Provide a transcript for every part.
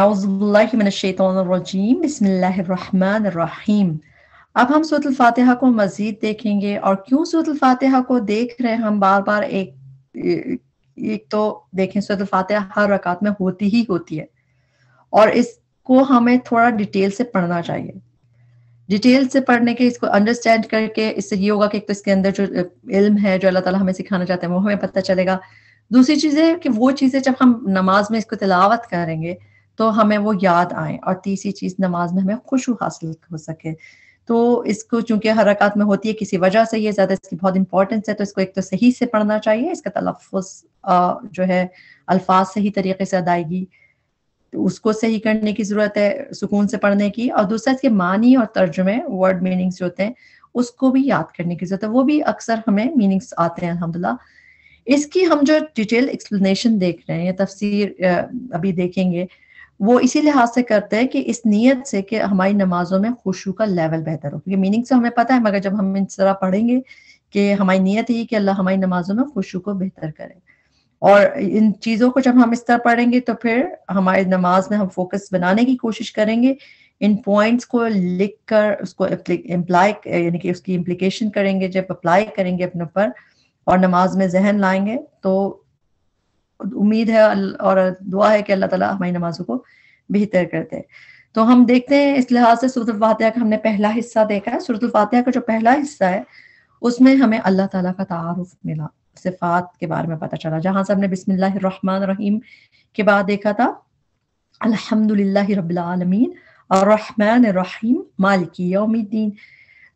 अउज़ बिल्लाहिमिनशैतानिर्रजीम अब हम सूरत फातिहा को मज़ीद देखेंगे और क्यों सूरत फातिहा को देख रहे हैं हम बार बार एक एक तो देखें सूरत फातिहा हर रकात में होती ही होती है और इसको हमें थोड़ा डिटेल से पढ़ना चाहिए डिटेल से पढ़ने के इसको अंडरस्टैंड करके इससे ये होगा कि एक तो इसके अंदर जो इल्म है जो अल्लाह ताला हमें सिखाना चाहते हैं वो हमें पता चलेगा दूसरी चीज़ है कि वो चीज़ें जब हम नमाज में इसको तिलावत करेंगे तो हमें वो याद आए और तीसरी चीज़ नमाज में हमें खुशू हासिल हो सके तो इसको चूंकि हरकत में होती है किसी वजह से ये ज़्यादा इसकी बहुत इंपॉर्टेंस है तो इसको एक तो सही से पढ़ना चाहिए इसका तलफ़ जो है अल्फाज सही तरीके से अदायगी तो उसको सही करने की ज़रूरत है सुकून से पढ़ने की और दूसरा इसके मानी और तर्जुमे वर्ड मीनिंग्स जो होते हैं उसको भी याद करने की ज़रूरत है वो भी अक्सर हमें मीनिंग्स आते हैं अलहमदिल्ला इसकी हम जो डिटेल एक्सप्लेनेशन देख रहे हैं या तफसीर अभी देखेंगे वो इसी लिहाज से करते हैं कि इस नीयत से कि हमारी नमाजों में खुशू का लेवल बेहतर हो क्योंकि मीनिंग से हमें पता है मगर जब हम इस तरह पढ़ेंगे कि हमारी नीयत ही कि अल्लाह हमारी नमाजों में खुशू को बेहतर करे और इन चीज़ों को जब हम इस तरह पढ़ेंगे तो फिर हमारी नमाज में हम फोकस बनाने की कोशिश करेंगे इन पॉइंट्स को लिख कर उसको इम्प्लाई यानी कि उसकी इम्प्लीकेशन करेंगे जब अप्लाई करेंगे अपने ऊपर और नमाज में जहन लाएंगे तो उम्मीद है और दुआ है कि अल्लाह ताला हमारी नमाजों को बेहतर कर दे तो हम देखते हैं इस लिहाज से सूरत फातिहा का हमने पहला हिस्सा देखा है सूरत फातिहा का जो पहला हिस्सा है उसमें हमें अल्लाह ताला का तारुफ मिला सिफात के बारे में पता चला जहां से हमने बिस्मिल्लाहमान रहीम के बाद देखा था अलहमदुल्लामीन और रहमान रहीम मालिकी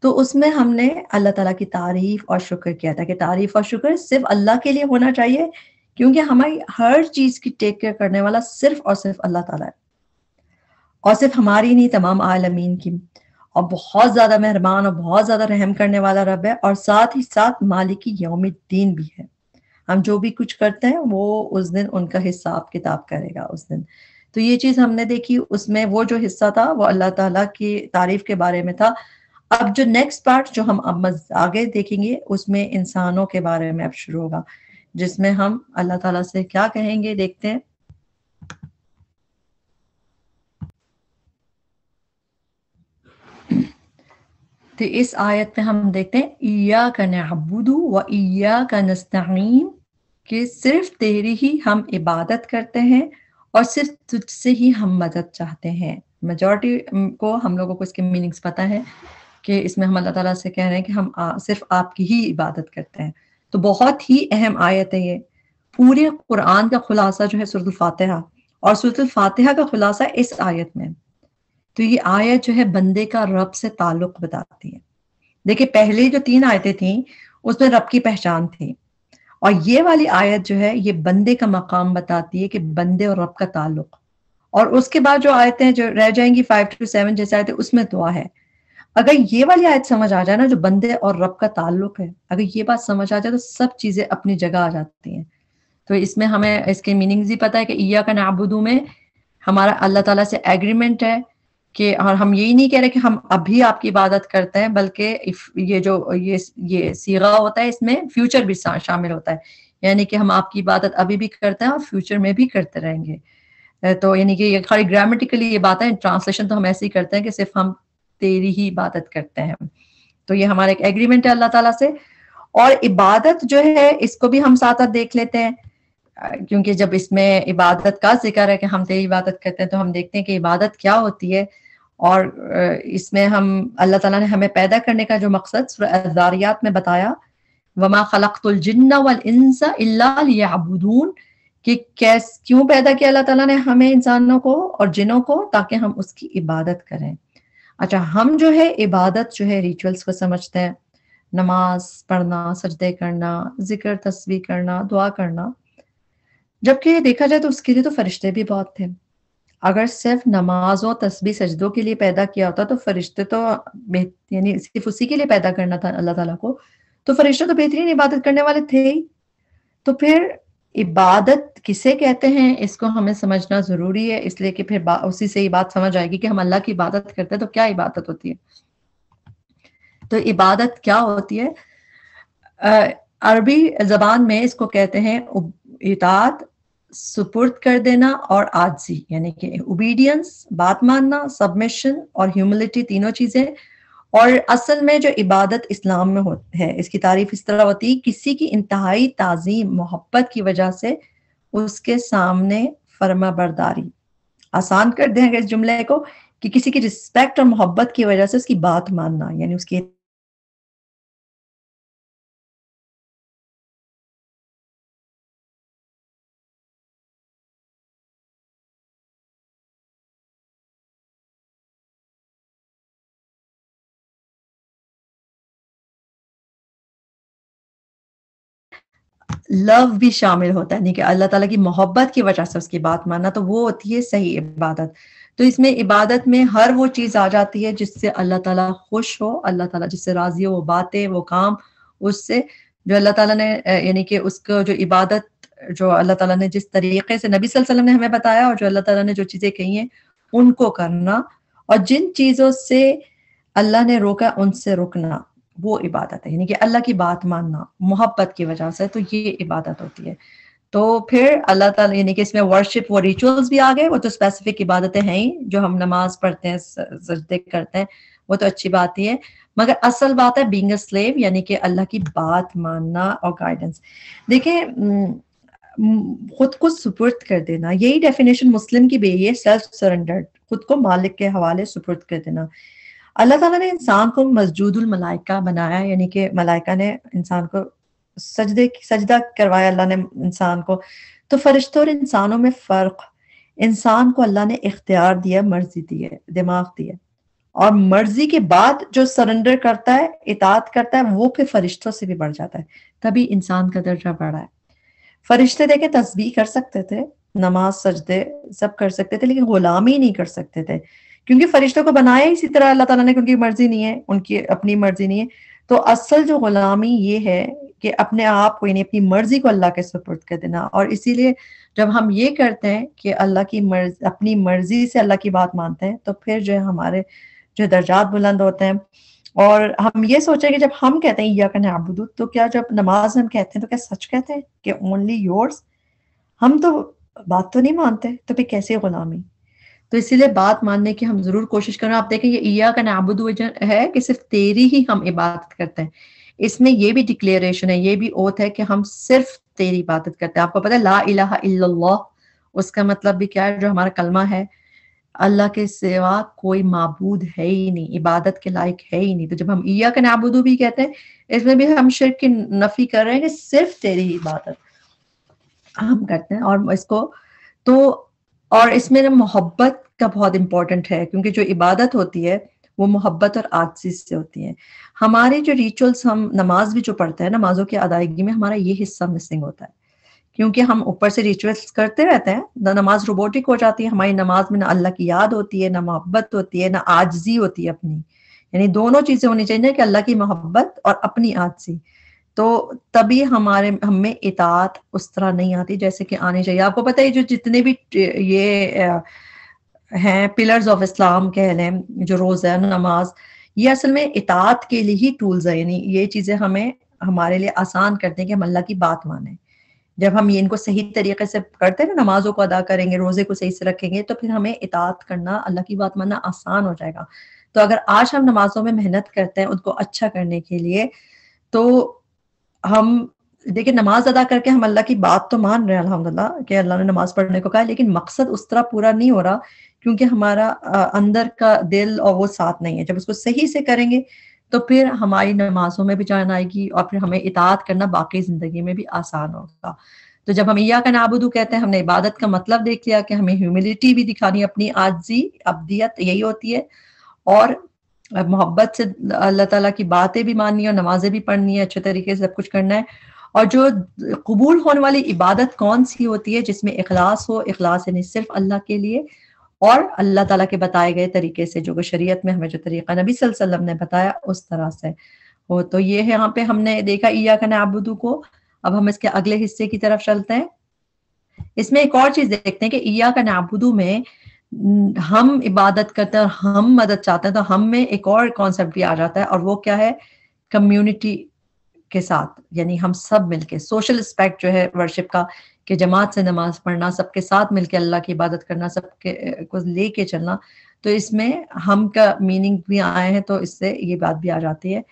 तो उसमें हमने अल्लाह ताला की तारीफ और शुक्र किया था कि तारीफ और शुक्र सिर्फ अल्लाह के लिए होना चाहिए क्योंकि हमारी हर चीज की टेक केयर करने वाला सिर्फ और सिर्फ अल्लाह ताला है और सिर्फ हमारी नहीं तमाम आलमीन की और बहुत ज्यादा मेहरबान और बहुत ज्यादा रहम करने वाला रब है और साथ ही साथ मालिकी योम दीन भी है हम जो भी कुछ करते हैं वो उस दिन उनका हिसाब किताब करेगा उस दिन तो ये चीज हमने देखी उसमें वो जो हिस्सा था वो अल्लाह ताला की तारीफ के बारे में था अब जो नेक्स्ट पार्ट जो हम अब आगे देखेंगे उसमें इंसानों के बारे में अब शुरू होगा जिसमें हम अल्लाह ताला से क्या कहेंगे देखते हैं तो इस आयत में हम देखते हैं ईया का नबुदू व ईया का नस्तीन कि सिर्फ तेरी ही हम इबादत करते हैं और सिर्फ तुझसे ही हम मदद चाहते हैं मेजॉरिटी को हम लोगों को इसके मीनिंग्स पता है कि इसमें हम अल्लाह ताला से कह रहे हैं कि हम आ, सिर्फ आपकी ही इबादत करते हैं तो बहुत ही अहम आयत है ये पूरे कुरान का खुलासा जो है सुरत फातहा और सुरत फातहा का खुलासा इस आयत में तो ये आयत जो है बंदे का रब से ताल्लुक बताती है देखिए पहले जो तीन आयतें थी उसमें रब की पहचान थी और ये वाली आयत जो है ये बंदे का मकाम बताती है कि बंदे और रब का ताल्लुक और उसके बाद जो आयतें जो रह जाएंगी फाइव टू सेवन जैसे आयतें उसमें दुआ है अगर ये वाली आयत समझ आ जाए ना जो बंदे और रब का ताल्लुक है अगर ये बात समझ आ जाए तो सब चीजें अपनी जगह आ जाती हैं तो इसमें हमें इसके मीनिंग ही पता है कि ईया का नाबुदू में हमारा अल्लाह ताला से एग्रीमेंट है कि और हम यही नहीं कह रहे कि हम अभी आपकी इबादत करते हैं बल्कि ये जो ये ये सीगा होता है इसमें फ्यूचर भी शामिल होता है यानी कि हम आपकी इबादत अभी भी करते हैं और फ्यूचर में भी करते रहेंगे तो यानी कि ये खाली ग्रामेटिकली ये बात है ट्रांसलेशन तो हम ऐसे ही करते हैं कि सिर्फ हम तेरी ही इबादत करते हैं तो ये हमारा एक एग्रीमेंट है अल्लाह ताला से और इबादत जो है इसको भी हम साथ साथ देख लेते हैं क्योंकि जब इसमें इबादत का जिक्र है कि हम तेरी इबादत करते हैं तो हम देखते हैं कि इबादत क्या होती है और इसमें हम अल्लाह ताला ने हमें पैदा करने का जो मकसद जारियात में बताया वमा खलकतुलजन्ना वल कि कैस क्यों पैदा किया अल्लाह ताला ने हमें इंसानों को और जिनों को ताकि हम उसकी इबादत करें अच्छा हम जो है इबादत जो है रिचुअल्स को समझते हैं नमाज पढ़ना सजदे करना जिक्र तस्वीर करना दुआ करना जबकि देखा जाए तो उसके लिए तो फरिश्ते भी बहुत थे अगर सिर्फ नमाज और तस्बी सजदों के लिए पैदा किया होता तो फरिश्ते तो यानी सिर्फ उसी के लिए पैदा करना था अल्लाह ताला को तो फरिश्ते तो बेहतरीन इबादत करने वाले थे ही तो फिर इबादत किसे कहते हैं इसको हमें समझना जरूरी है इसलिए कि फिर उसी से ये बात समझ आएगी कि हम अल्लाह की इबादत करते हैं तो क्या इबादत होती है तो इबादत क्या होती है अरबी जबान में इसको कहते हैं इताद सुपुर्द कर देना और आजी यानी कि ओबीडियंस बात मानना सबमिशन और ह्यूमिलिटी तीनों चीजें और असल में जो इबादत इस्लाम में है इसकी तारीफ इस तरह होती है किसी की इंतहाई ताजी मोहब्बत की वजह से उसके सामने फर्मा बरदारी आसान कर दें इस जुमले को कि किसी की रिस्पेक्ट और मोहब्बत की वजह से उसकी बात मानना यानी उसकी लव भी शामिल होता है नहीं कि अल्लाह ताला की मोहब्बत की वजह से उसकी बात मानना तो वो होती है सही इबादत तो इसमें इबादत में हर वो चीज़ आ जाती है जिससे अल्लाह ताला खुश हो अल्लाह ताला जिससे राजी हो वो बातें वो काम उससे जो अल्लाह ताला ने यानी कि उसको जो इबादत जो अल्लाह ताला ने जिस तरीके से नबी वसल्लम ने हमें बताया और जो अल्लाह ताला ने जो चीज़ें कही हैं उनको करना और जिन चीज़ों से अल्लाह ने रोका उनसे रुकना वो इबादत है यानी कि अल्लाह की बात मानना मोहब्बत की वजह से तो ये इबादत होती है तो फिर अल्लाह ताला यानी कि इसमें वर्शिप वो रिचुअल्स भी आ गए वो तो स्पेसिफिक इबादतें हैं ही जो हम नमाज पढ़ते हैं सजदे करते हैं वो तो अच्छी बात ही है मगर असल बात है बींग स्लेव यानी कि अल्लाह की बात मानना और गाइडेंस देखें खुद को सुपुर्द कर देना यही डेफिनेशन मुस्लिम की भी है सेल्फ सरेंडर्ड खुद को मालिक के हवाले सुपुर्द कर देना अल्लाह ताला ने इंसान को मस्जूदुल मलाइका बनाया यानी कि मलाइका ने इंसान को सजदे सजदा करवाया अल्लाह ने इंसान को तो फरिश्तों और इंसानों में फ़र्क इंसान को अल्लाह ने इख्तियार दिया मर्जी दी है दिमाग दिया और मर्जी के बाद जो सरेंडर करता है इतात करता है वो फिर फरिश्तों से भी बढ़ जाता है तभी इंसान का दर्जा बढ़ा है फरिश्ते देखे तस्वीर कर सकते थे नमाज सजदे सब कर सकते थे लेकिन गुलामी नहीं कर सकते थे क्योंकि फरिश्तों को बनाया इसी तरह अल्लाह ताला ने उनकी मर्जी नहीं है उनकी अपनी मर्जी नहीं है तो असल जो गुलामी ये है कि अपने आप को यानी अपनी मर्जी को अल्लाह के सपोर्ट कर देना और इसीलिए जब हम ये करते हैं कि अल्लाह की मर्ज अपनी मर्जी से अल्लाह की बात मानते हैं तो फिर जो है हमारे जो दर्जात बुलंद होते हैं और हम ये सोचें कि जब हम कहते हैं या कहने आबुदू तो क्या जब नमाज हम कहते हैं तो क्या सच कहते हैं कि ओनली योर्स हम तो बात तो नहीं मानते तो फिर कैसे गुलामी तो इसीलिए बात मानने की हम जरूर कोशिश करें आप देखें ये ईया का नाबुद है कि सिर्फ तेरी ही हम इबादत करते हैं इसमें ये भी डिक्लेरेशन है ये भी ओथ है कि हम सिर्फ तेरी इबादत करते हैं आपको पता है ला इलाहा इल्लल्लाह उसका मतलब भी क्या है जो हमारा कलमा है अल्लाह के सिवा कोई मबूद है ही नहीं इबादत के लायक है ही नहीं तो जब हम ईया का नाबुदू भी कहते हैं इसमें भी हम शिर की नफी कर रहे हैं कि सिर्फ तेरी इबादत हम करते हैं और इसको तो और इसमें ना मोहब्बत का बहुत इंपॉर्टेंट है क्योंकि जो इबादत होती है वो मोहब्बत और आजसी से होती है हमारे जो रिचुअल्स हम नमाज भी जो पढ़ते हैं नमाजों की अदायगी में हमारा ये हिस्सा मिसिंग होता है क्योंकि हम ऊपर से रिचुअल्स करते रहते हैं ना नमाज रोबोटिक हो जाती है हमारी नमाज में ना अल्लाह की याद होती है ना मोहब्बत होती है ना आजजी होती है अपनी यानी दोनों चीजें होनी चाहिए कि अल्लाह की मोहब्बत और अपनी आजजी तो तभी हमारे हमें इतात उस तरह नहीं आती जैसे कि आनी चाहिए आपको पता है जो जितने भी ये हैं पिलर्स ऑफ इस्लाम कह लें जो रोजा है नमाज ये असल में इतात के लिए ही टूल्स है यानी ये चीज़ें हमें हमारे लिए आसान करते हैं कि हम अल्लाह की बात माने जब हम ये इनको सही तरीके से करते हैं ना नमाजों को अदा करेंगे रोजे को सही से रखेंगे तो फिर हमें इतात करना अल्लाह की बात मानना आसान हो जाएगा तो अगर आज हम नमाजों में मेहनत करते हैं उनको अच्छा करने के लिए तो हम देखिए नमाज अदा करके हम अल्लाह की बात तो मान रहे हैं अलहमदिल्ला कि अल्लाह ने नमाज पढ़ने को कहा लेकिन मकसद उस तरह पूरा नहीं हो रहा क्योंकि हमारा अंदर का दिल और वो साथ नहीं है जब उसको सही से करेंगे तो फिर हमारी नमाजों में भी जान आएगी और फिर हमें इतात करना बाकी जिंदगी में भी आसान होगा तो जब हम ईया का नाबुदू कहते हैं हमने इबादत का मतलब देख लिया कि हमें ह्यूमिलिटी भी दिखानी अपनी आजी अब्दियत यही होती है और मोहब्बत से अल्लाह ताला की बातें भी माननी है और नमाजें भी पढ़नी है अच्छे तरीके से सब कुछ करना है और जो कबूल होने वाली इबादत कौन सी होती है जिसमें इखलास हो इखलास नहीं सिर्फ अल्लाह के लिए और अल्लाह ताला के बताए गए तरीके से जो कि शरीयत में हमें जो तरीका नबी वसल्लम ने बताया उस तरह से हो तो, तो ये है यहाँ पे हमने देखा ईया का नाबुदू को अब हम इसके अगले हिस्से की तरफ चलते हैं इसमें एक और चीज देखते हैं कि ईया का नबुदू में हम इबादत करते हैं और हम मदद चाहते हैं तो हम में एक और कॉन्सेप्ट भी आ जाता है और वो क्या है कम्युनिटी के साथ यानी हम सब मिलके सोशल एस्पेक्ट जो है वर्शिप का कि जमात से नमाज पढ़ना सबके साथ मिलके अल्लाह की इबादत करना सबके को लेके चलना तो इसमें हम का मीनिंग भी आए हैं तो इससे ये बात भी आ जाती है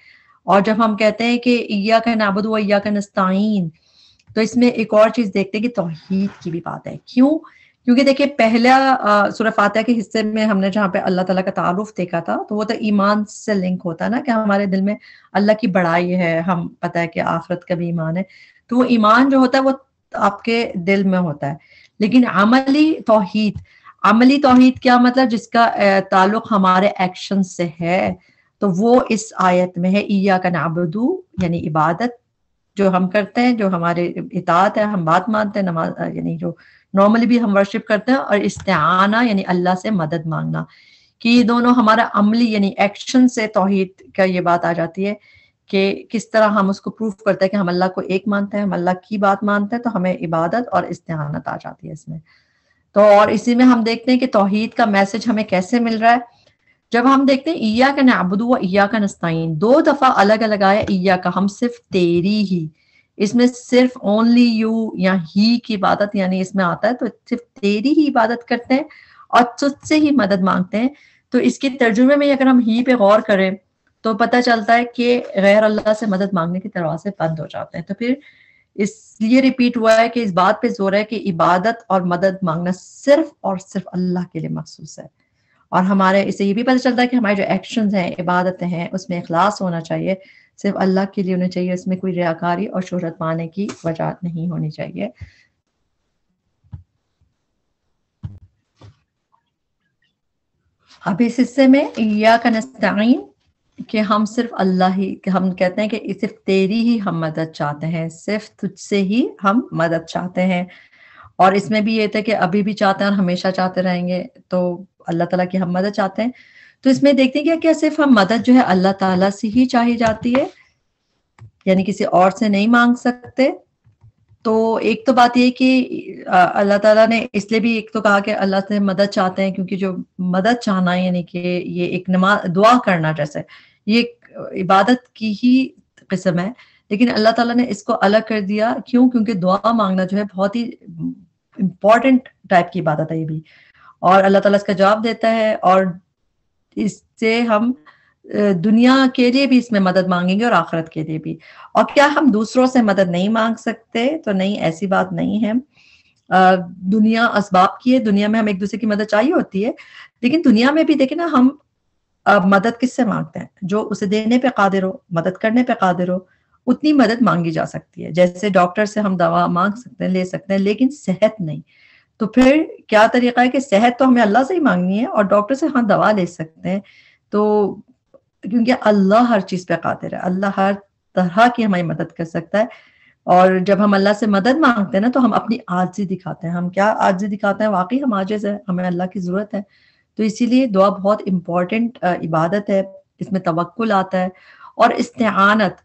और जब हम कहते हैं कि या का नाबद हुआ या का नस्ताइन तो इसमें एक और चीज देखते हैं कि तोहहीद की भी बात है क्यों क्योंकि देखिए पहला सूर्य के हिस्से में हमने जहाँ पे अल्लाह ताला का तारुफ देखा था तो वो तो ईमान से लिंक होता है ना कि हमारे दिल में अल्लाह की बड़ाई है हम पता है कि आफरत का भी ईमान है तो वो ईमान जो होता है वो आपके दिल में होता है लेकिन अमली तोहद अमली तोहद क्या मतलब जिसका ताल्लुक हमारे एक्शन से है तो वो इस आयत में है ईया का नाबदू यानी इबादत जो हम करते हैं जो हमारे इतात है हम बात मानते हैं नमाज यानी जो नॉर्मली भी हम वर्शिप करते हैं और इस्तेना यानी अल्लाह से मदद मांगना कि ये दोनों हमारा अमली यानी एक्शन से तोहहीद का ये बात आ जाती है कि किस तरह हम उसको प्रूफ करते हैं कि हम अल्लाह को एक मानते हैं हम अल्लाह की बात मानते हैं तो हमें इबादत और इस्तेहानत आ जाती है इसमें तो और इसी में हम देखते हैं कि तोहहीद का मैसेज हमें कैसे मिल रहा है जब हम देखते हैं ईया का नबुदू व ईया का नस्ताइन दो दफा अलग अलग आया ईया का हम सिर्फ तेरी ही इसमें सिर्फ ओनली यू या ही की इबादत यानी इसमें आता है तो सिर्फ तेरी ही इबादत करते हैं और तुझसे ही मदद मांगते हैं तो इसके तर्जुमे में अगर हम ही पे गौर करें तो पता चलता है कि गैर अल्लाह से मदद मांगने के दरवाजे बंद हो जाते हैं तो फिर इसलिए रिपीट हुआ है कि इस बात पे जोर है कि इबादत और मदद मांगना सिर्फ और सिर्फ अल्लाह के लिए मखसूस है और हमारे इससे ये भी पता चलता है कि हमारे जो एक्शन हैं इबादतें हैं उसमें अखलास होना चाहिए सिर्फ अल्लाह के लिए होने चाहिए इसमें कोई रियाकारी और शोहरत पाने की वजह नहीं होनी चाहिए अब इस हिस्से में या का कि हम सिर्फ अल्लाह ही हम कहते हैं कि सिर्फ तेरी ही हम मदद चाहते हैं सिर्फ तुझसे ही हम मदद चाहते हैं और इसमें भी ये था कि अभी भी चाहते हैं और हमेशा चाहते रहेंगे तो अल्लाह ताला की हम मदद चाहते हैं तो इसमें देखते हैं क्या क्या सिर्फ हम मदद जो है अल्लाह ताला से ही चाही जाती है यानी किसी और से नहीं मांग सकते तो एक तो बात यह कि अल्लाह ताला ने इसलिए भी एक तो कहा कि अल्लाह से मदद चाहते हैं क्योंकि जो मदद चाहना यानी कि ये एक नमाज दुआ करना जैसे ये इबादत की ही किस्म है लेकिन अल्लाह ताला ने इसको अलग कर दिया क्यों क्योंकि दुआ मांगना जो है बहुत ही इंपॉर्टेंट टाइप की इबादत है ये भी और अल्लाह ताला इसका जवाब देता है और इससे हम दुनिया के लिए भी इसमें मदद मांगेंगे और आखरत के लिए भी और क्या हम दूसरों से मदद नहीं मांग सकते तो नहीं ऐसी बात नहीं है दुनिया इसबाब की है दुनिया में हम एक दूसरे की मदद चाहिए होती है लेकिन दुनिया में भी देखे ना हम मदद किससे मांगते हैं जो उसे देने पे कादिर हो मदद करने पे कादिर हो उतनी मदद मांगी जा सकती है जैसे डॉक्टर से हम दवा मांग सकते हैं ले सकते हैं लेकिन सेहत नहीं तो फिर क्या तरीका है कि सेहत तो हमें अल्लाह से ही मांगनी है और डॉक्टर से हाँ दवा ले सकते हैं तो क्योंकि अल्लाह हर चीज़ पे कातिर है अल्लाह हर तरह की हमारी मदद कर सकता है और जब हम अल्लाह से मदद मांगते हैं ना तो हम अपनी आजी दिखाते हैं हम क्या आजी दिखाते हैं वाकई हम आजिज है हमें अल्लाह की ज़रूरत है तो इसीलिए दुआ बहुत इम्पॉर्टेंट इबादत है इसमें तवक्ल आता है और इस्तेनत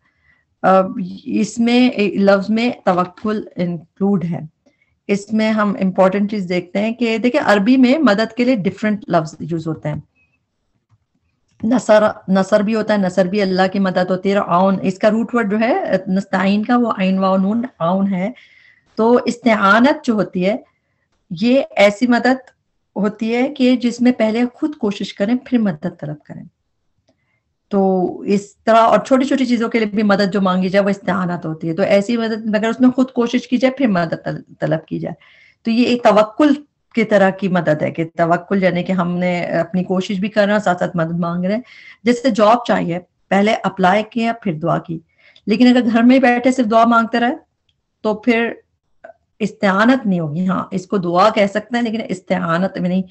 इसमें लफ्ज़ में तवक्ल इंक्लूड है इसमें हम इम्पोर्टेंट चीज देखते हैं कि देखिए अरबी में मदद के लिए डिफरेंट लफ्ज यूज होते हैं नसर नसर भी होता है नसर भी अल्लाह की मदद होती है आउन इसका रूट वर्ड जो है नस्ताइन का वो आइन वाउन आउन है तो इस्तेआनत जो होती है ये ऐसी मदद होती है कि जिसमें पहले खुद कोशिश करें फिर मदद तलब करें तो इस तरह और छोटी छोटी चीजों के लिए भी मदद जो मांगी जाए वो इस्तेहानत होती है तो ऐसी मदद अगर उसने खुद कोशिश की जाए फिर मदद तलब की जाए तो ये एक तवक्ल की तरह की मदद है कि तवक्ल यानी कि हमने अपनी कोशिश भी कर रहे हैं साथ साथ मदद मांग रहे हैं जैसे जॉब चाहिए पहले अप्लाई किया फिर दुआ की लेकिन अगर घर में बैठे सिर्फ दुआ मांगते रहे तो फिर इस्तेहानत नहीं होगी हाँ इसको दुआ कह सकते हैं लेकिन इस्तेहानत नहीं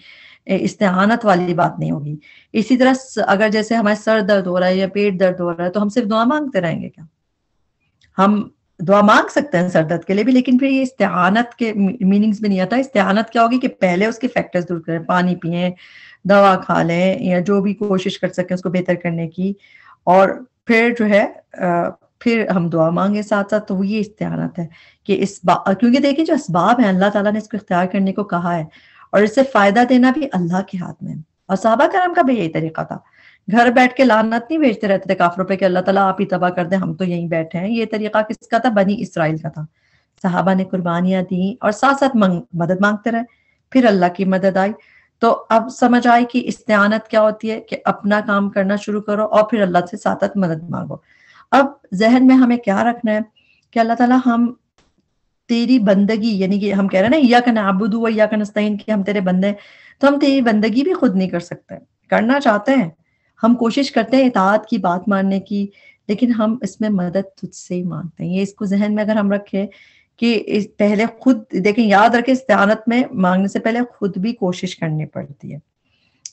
इस्तेहानत वाली बात नहीं होगी इसी तरह अगर जैसे हमारे सर दर्द हो रहा है या पेट दर्द हो रहा है तो हम सिर्फ दुआ मांगते रहेंगे क्या हम दुआ मांग सकते हैं सर दर्द के लिए भी लेकिन फिर ये इस्तेहानत के मीनिंग्स में नहीं आता इस्तेहानत क्या होगी कि पहले उसके फैक्टर्स दूर करें पानी पिए दवा खा लें या जो भी कोशिश कर सकें उसको बेहतर करने की और फिर जो है फिर हम दुआ मांगे साथ साथ तो ये इस्तेहानत है कि इस बा क्योंकि देखिए जो इसबाब है अल्लाह ताला ने इसको इख्तियार करने को कहा है और इससे फायदा देना भी अल्लाह के हाथ में और साहबा कराम का भी यही तरीका था घर बैठ के लानत नहीं भेजते रहते थे काफरों पर कि अल्लाह तला आप ही तबाह कर दे हम तो यहीं बैठे हैं ये तरीका किसका था बनी इसराइल का था साहबा ने कुर्बानियां दी और साथ साथ मंग, मदद मांगते रहे फिर अल्लाह की मदद आई तो अब समझ आई कि इस्तेनत क्या होती है कि अपना काम करना शुरू करो और फिर अल्लाह से साथ मदद मांगो अब जहन में हमें क्या रखना है कि अल्लाह ताला हम तेरी बंदगी यानी कि हम कह रहे हैं ना या कन आबुदू या स्तैन कि हम तेरे बंदे तो हम तेरी बंदगी भी खुद नहीं कर सकते करना चाहते हैं हम कोशिश करते हैं इतात की बात मानने की लेकिन हम इसमें मदद तुझसे ही मांगते हैं ये इसको जहन में अगर हम रखें कि पहले खुद देखें याद रखें इस्तानत में मांगने से पहले खुद भी कोशिश करनी पड़ती है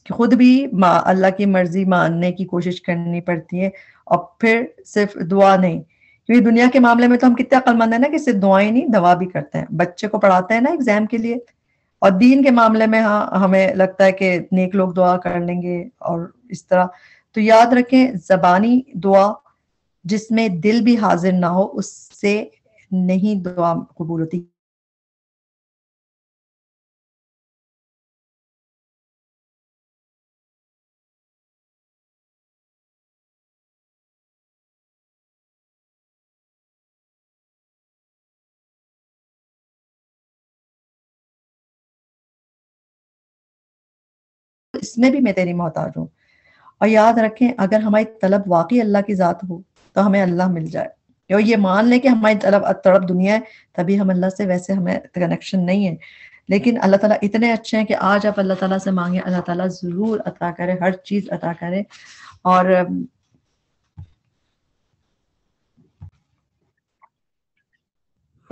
कि खुद भी अल्लाह की मर्जी मानने की कोशिश करनी पड़ती है और फिर सिर्फ दुआ नहीं क्योंकि दुनिया के मामले में तो हम कितने अक्लमंद है ना कि सिर्फ दुआएं नहीं दवा भी करते हैं बच्चे को पढ़ाते हैं ना एग्जाम के लिए और दीन के मामले में हाँ हमें लगता है कि नेक लोग दुआ कर लेंगे और इस तरह तो याद रखें जबानी दुआ जिसमें दिल भी हाजिर ना हो उससे नहीं दुआ कबूल होती इसमें भी मैं तेरी मोहताज हूँ और याद रखें अगर हमारी तलब वाकई अल्लाह की ज़ात हो तो हमें अल्लाह मिल जाए और ये मान लें कि हमारी तलब तड़प दुनिया है तभी हम अल्लाह से वैसे हमें कनेक्शन नहीं है लेकिन अल्लाह ताला इतने अच्छे हैं कि आज आप अल्लाह ताला से मांगे अल्लाह ताला ज़रूर अता करे हर चीज़ अता करे और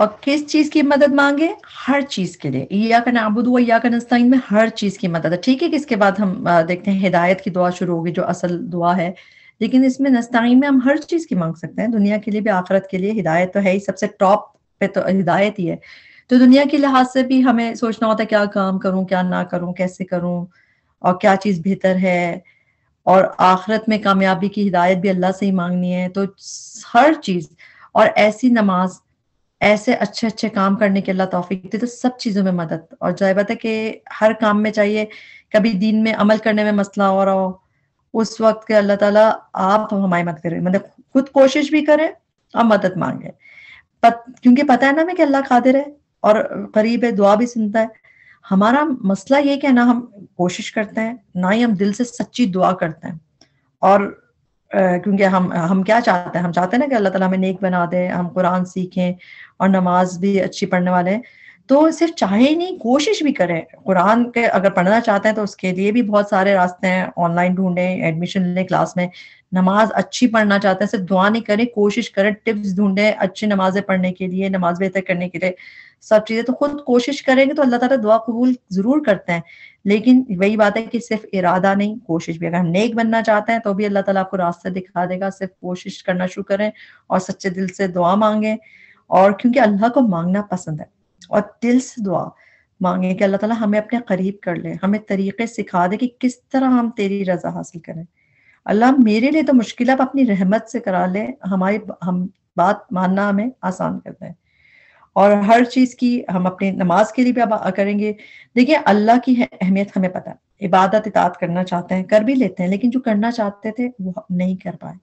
और किस चीज की मदद मांगे हर चीज के लिए या का नाबुद हुआ या का नस्ताइन में हर चीज की मदद है ठीक है कि इसके बाद हम देखते हैं हिदायत की दुआ शुरू होगी जो असल दुआ है लेकिन इसमें नस्ताइन में हम हर चीज की मांग सकते हैं दुनिया के लिए भी आखरत के लिए हिदायत तो है ही सबसे टॉप पे तो हिदायत ही है तो दुनिया के लिहाज से भी हमें सोचना होता है क्या काम करूं क्या ना करूं कैसे करूं और क्या चीज बेहतर है और आखरत में कामयाबी की हिदायत भी अल्लाह से ही मांगनी है तो हर चीज और ऐसी नमाज ऐसे अच्छे अच्छे काम करने के अल्लाह तोफीक दे तो सब चीज़ों में मदद और जाहिर बात है कि हर काम में चाहिए कभी दिन में अमल करने में मसला हो रहा हो उस वक्त के अल्लाह ताला आप हमारी मदद करें मतलब खुद कोशिश भी करें और मदद मांगे पत, क्योंकि पता है ना मैं कि अल्लाह कादिर है और करीब है दुआ भी सुनता है हमारा मसला ये कि ना हम कोशिश करते हैं ना ही हम दिल से सच्ची दुआ करते हैं और क्योंकि हम हम क्या चाहते हैं हम चाहते हैं ना कि अल्लाह ताला हमें नेक बना दे हम कुरान सीखें और नमाज भी अच्छी पढ़ने वाले हैं तो सिर्फ चाहे नहीं कोशिश भी करें कुरान के अगर पढ़ना चाहते हैं तो उसके लिए भी बहुत सारे रास्ते हैं ऑनलाइन ढूंढें एडमिशन लें क्लास में नमाज अच्छी पढ़ना चाहते हैं सिर्फ दुआ नहीं करें कोशिश करें टिप्स ढूंढें अच्छी नमाजें पढ़ने के लिए नमाज बेहतर करने के लिए सब चीज़ें तो खुद कोशिश करेंगे तो अल्लाह ताला दुआ कबूल ज़रूर करते हैं लेकिन वही बात है कि सिर्फ इरादा नहीं कोशिश भी अगर हम नेक बनना चाहते हैं तो भी अल्लाह ताला आपको रास्ता दिखा देगा सिर्फ कोशिश करना शुरू करें और सच्चे दिल से दुआ मांगें और क्योंकि अल्लाह को मांगना पसंद है और दिल से दुआ मांगे कि अल्लाह ताला हमें अपने करीब कर ले हमें तरीके सिखा दे कि किस तरह हम तेरी रजा हासिल करें अल्लाह मेरे लिए तो मुश्किल आप अपनी रहमत से करा ले हमारी हम बात मानना हमें आसान कर दें और हर चीज़ की हम अपनी नमाज के लिए भी अब करेंगे देखिए अल्लाह की अहमियत हमें पता है इबादत इतात करना चाहते हैं कर भी लेते हैं लेकिन जो करना चाहते थे वो नहीं कर पाए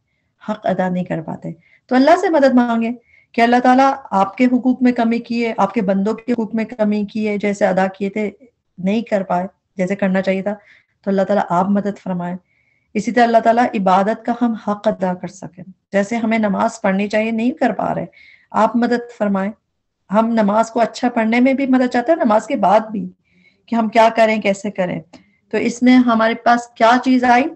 हक अदा नहीं कर पाते तो अल्लाह से मदद मांगे कि अल्लाह ताला आपके हुकूक में कमी की है आपके बंदों के हुकूक में कमी की है जैसे अदा किए थे नहीं कर पाए जैसे करना चाहिए था तो अल्लाह ताला आप मदद फरमाए इसी तरह अल्लाह ताला इबादत का हम हक अदा कर सकें जैसे हमें नमाज पढ़नी चाहिए नहीं कर पा रहे आप मदद फरमाएं हम नमाज को अच्छा पढ़ने में भी मदद चाहते हैं नमाज के बाद भी कि हम क्या करें कैसे करें तो इसमें हमारे पास क्या चीज आई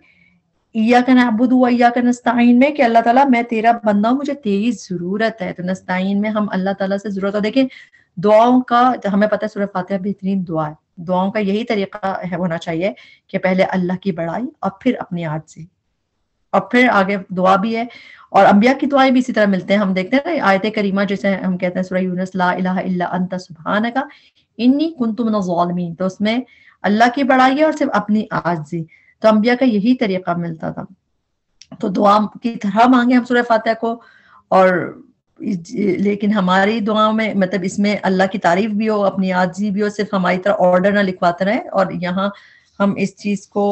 ईया का नबुद हुआ ईया का नस्ताइन में कि अल्लाह ताला मैं तेरा बंदा हूँ मुझे तेरी जरूरत है तो नस्ताइन में हम अल्लाह ताला से जरूरत है देखिए दुआओं का हमें पता है सूरह फातिहा बेहतरीन दुआ है दुआओं का यही तरीका है होना चाहिए कि पहले अल्लाह की बड़ाई और फिर अपने हाथ से और फिर आगे दुआ भी है और अंबिया की दुआएं भी इसी तरह मिलते हैं हम देखते हैं ना आयत करीमा जैसे हम कहते हैं सूरह यूनस ला इलाहा इल्ला अंत सुबहान का इन्नी कुंतुम तो उसमें अल्लाह की बड़ाई है और सिर्फ अपनी आजी तो का यही तरीका मिलता था तो दुआ की तरह मांगे हम सूर्य फातह को और लेकिन हमारी दुआओं में मतलब इसमें अल्लाह की तारीफ भी हो अपनी आजी भी हो सिर्फ हमारी तरह ऑर्डर ना लिखवाते रहे और यहाँ हम इस चीज को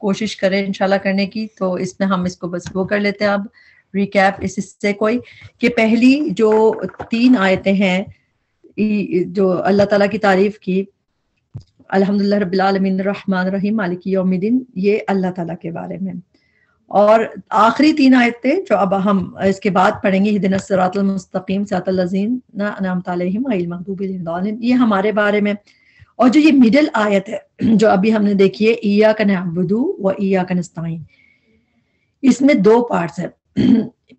कोशिश करें इनशाला करने की तो इसमें हम इसको बस वो कर लेते हैं अब रिकैप इससे कोई कि पहली जो तीन आयतें हैं जो अल्लाह ताला की तारीफ की अल्हम्दुलिल्लाह रब्बिल आलमीन रहमान रहीम मालिकी योमिदीन ये अल्लाह ताला के बारे में और आखिरी तीन आयतें जो अब हम इसके बाद पढ़ेंगे हिदन सरातलमस्तकीम सरातलजीन ये हमारे बारे में और जो ये मिडिल आयत है जो अभी हमने देखी है ईया कन नबदू व ईया कन इसमें दो पार्ट्स है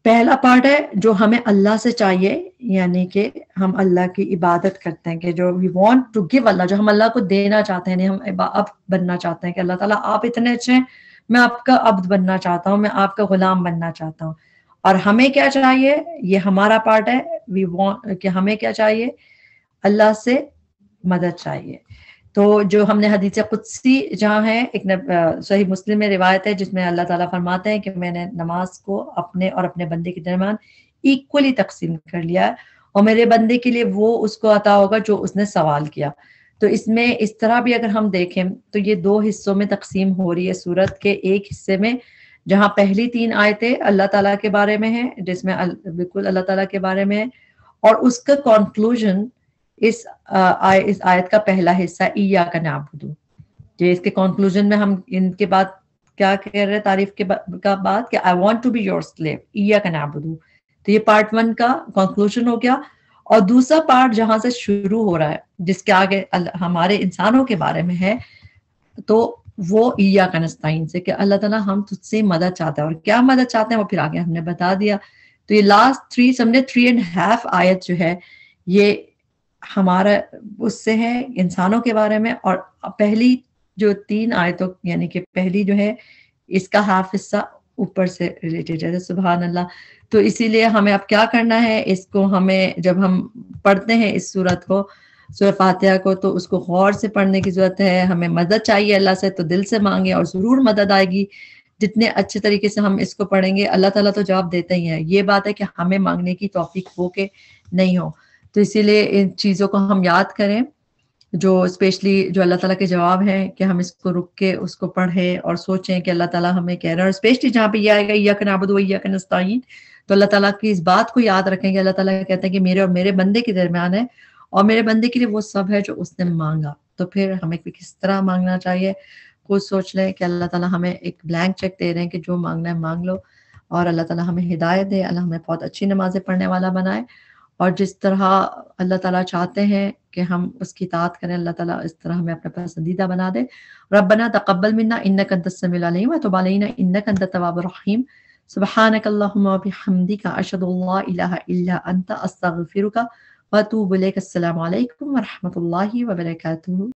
पहला पार्ट है जो हमें अल्लाह से चाहिए यानी कि हम अल्लाह की इबादत करते हैं कि जो we want to give Allah जो हम अल्लाह को देना चाहते हैं हम अब बनना चाहते हैं कि अल्लाह ताला आप इतने अच्छे हैं मैं आपका अब्द बनना चाहता हूँ मैं आपका गुलाम बनना चाहता हूँ और हमें क्या चाहिए ये हमारा पार्ट है वी वॉन्ट कि हमें क्या चाहिए अल्लाह से मदद चाहिए तो जो हमने हदीस कुदसी जहाँ है एक सही मुस्लिम में रिवायत है जिसमें अल्लाह ताला फरमाते हैं कि मैंने नमाज को अपने और अपने बंदे के दरमियान इक्वली तकसीम कर लिया है और मेरे बंदे के लिए वो उसको अता होगा जो उसने सवाल किया तो इसमें इस तरह भी अगर हम देखें तो ये दो हिस्सों में तकसीम हो रही है सूरत के एक हिस्से में जहाँ पहली तीन आयतें अल्लाह ताला के बारे में है जिसमें बिल्कुल अल्लाह ताला के बारे में है और उसका कॉन्क्लूजन इस आ, इस आयत का पहला हिस्सा ईया का नाबुदू ये इसके कंक्लूजन में हम इनके बाद क्या कह रहे हैं तारीफ के बा, का बाद कि I want to be your slave ईया का नाबुदू तो ये पार्ट वन का कंक्लूजन हो गया और दूसरा पार्ट जहां से शुरू हो रहा है जिसके आगे हमारे इंसानों के बारे में है तो वो ईया कनस्ताइन से कि अल्लाह ताला हम तुझसे मदद चाहते हैं और क्या मदद चाहते हैं वो फिर आगे हमने बता दिया तो ये लास्ट थ्री समझे थ्री एंड हाफ आयत जो है ये हमारा उससे है इंसानों के बारे में और पहली जो तीन आयतों यानी कि पहली जो है इसका हाफ हिस्सा ऊपर से रिलेटेड है सुबह अल्लाह तो इसीलिए हमें अब क्या करना है इसको हमें जब हम पढ़ते हैं इस सूरत को सूर्य फातिहा को तो उसको गौर से पढ़ने की ज़रूरत है हमें मदद चाहिए अल्लाह से तो दिल से मांगे और ज़रूर मदद आएगी जितने अच्छे तरीके से हम इसको पढ़ेंगे अल्लाह ताला तो जवाब देते ही है ये बात है कि हमें मांगने की तोफीक हो के नहीं हो तो इसीलिए इन चीज़ों को हम याद करें जो स्पेशली जो अल्लाह ताला के जवाब हैं कि हम इसको रुक के उसको पढ़ें और सोचें कि अल्लाह ताला हमें कह रहा है और स्पेशली जहाँ पे ये आएगा यक नाबद या नस्ताइन तो अल्लाह ताला की इस बात को याद रखें कि अल्लाह ताला कहते हैं कि मेरे और मेरे बंदे के दरमियान है और मेरे बंदे के लिए वो सब है जो उसने मांगा तो फिर हमें किस तरह मांगना चाहिए खुद सोच लें कि अल्लाह ताला हमें एक ब्लैंक चेक दे रहे हैं कि जो मांगना है मांग लो और अल्लाह ताला हमें हिदायत दे अल्लाह हमें बहुत अच्छी नमाजें पढ़ने वाला बनाए और जिस तरह अल्लाह ताला चाहते हैं कि हम उसकी तात करें अल्लाह ताला इस तरह हमें अपना पसंदीदा बना दे रबना तकबल मिन्ना इन्न तो बालीना इन्न कंतवाबरहीम सुबहानकल्लाहमदी का अशदुल्ला अंत अस्तफ़िर का वतूबलकम वरहमल वबरकू